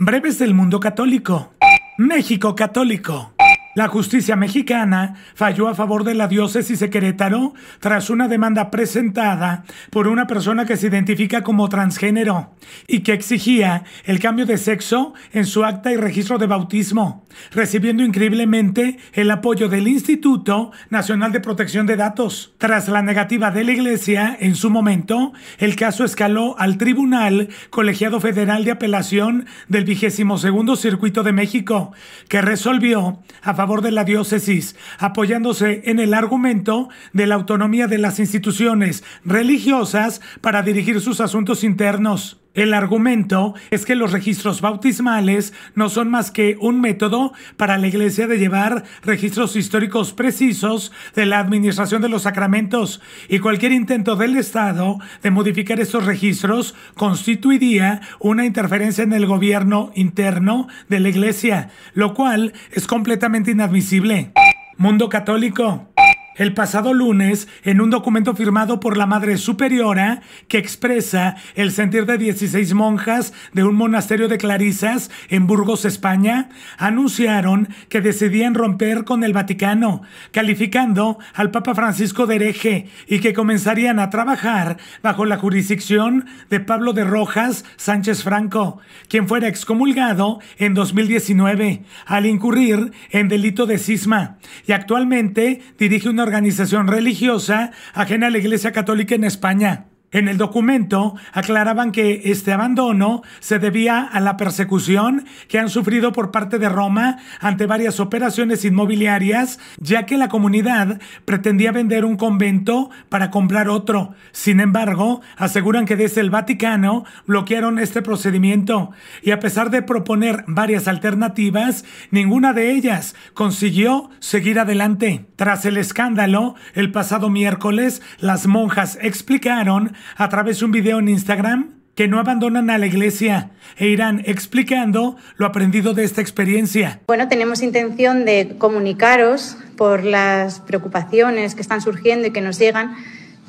Breves del mundo católico. México católico. La justicia mexicana falló a favor de la diócesis de Querétaro tras una demanda presentada por una persona que se identifica como transgénero y que exigía el cambio de sexo en su acta y registro de bautismo, recibiendo increíblemente el apoyo del Instituto Nacional de Protección de Datos. Tras la negativa de la Iglesia en su momento, el caso escaló al Tribunal Colegiado Federal de Apelación del segundo Circuito de México, que resolvió a favor favor de la diócesis, apoyándose en el argumento de la autonomía de las instituciones religiosas para dirigir sus asuntos internos. El argumento es que los registros bautismales no son más que un método para la Iglesia de llevar registros históricos precisos de la administración de los sacramentos y cualquier intento del Estado de modificar estos registros constituiría una interferencia en el gobierno interno de la Iglesia, lo cual es completamente inadmisible. Mundo Católico. El pasado lunes, en un documento firmado por la Madre Superiora, que expresa el sentir de 16 monjas de un monasterio de Clarisas en Burgos, España, anunciaron que decidían romper con el Vaticano, calificando al Papa Francisco de hereje y que comenzarían a trabajar bajo la jurisdicción de Pablo de Rojas Sánchez Franco, quien fuera excomulgado en 2019 al incurrir en delito de cisma y actualmente dirige una organización religiosa ajena a la Iglesia Católica en España. En el documento aclaraban que este abandono se debía a la persecución que han sufrido por parte de Roma ante varias operaciones inmobiliarias, ya que la comunidad pretendía vender un convento para comprar otro. Sin embargo, aseguran que desde el Vaticano bloquearon este procedimiento y a pesar de proponer varias alternativas, ninguna de ellas consiguió seguir adelante. Tras el escándalo, el pasado miércoles, las monjas explicaron a través de un video en Instagram que no abandonan a la iglesia e irán explicando lo aprendido de esta experiencia. Bueno, tenemos intención de comunicaros por las preocupaciones que están surgiendo y que nos llegan,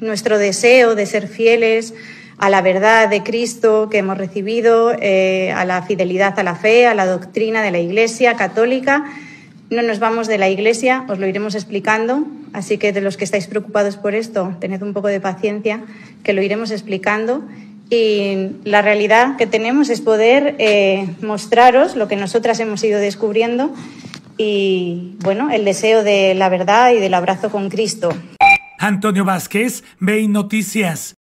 nuestro deseo de ser fieles a la verdad de Cristo que hemos recibido, eh, a la fidelidad a la fe, a la doctrina de la Iglesia católica no nos vamos de la Iglesia, os lo iremos explicando, así que de los que estáis preocupados por esto, tened un poco de paciencia, que lo iremos explicando. Y la realidad que tenemos es poder eh, mostraros lo que nosotras hemos ido descubriendo y, bueno, el deseo de la verdad y del abrazo con Cristo. Antonio Vázquez, Bay Noticias.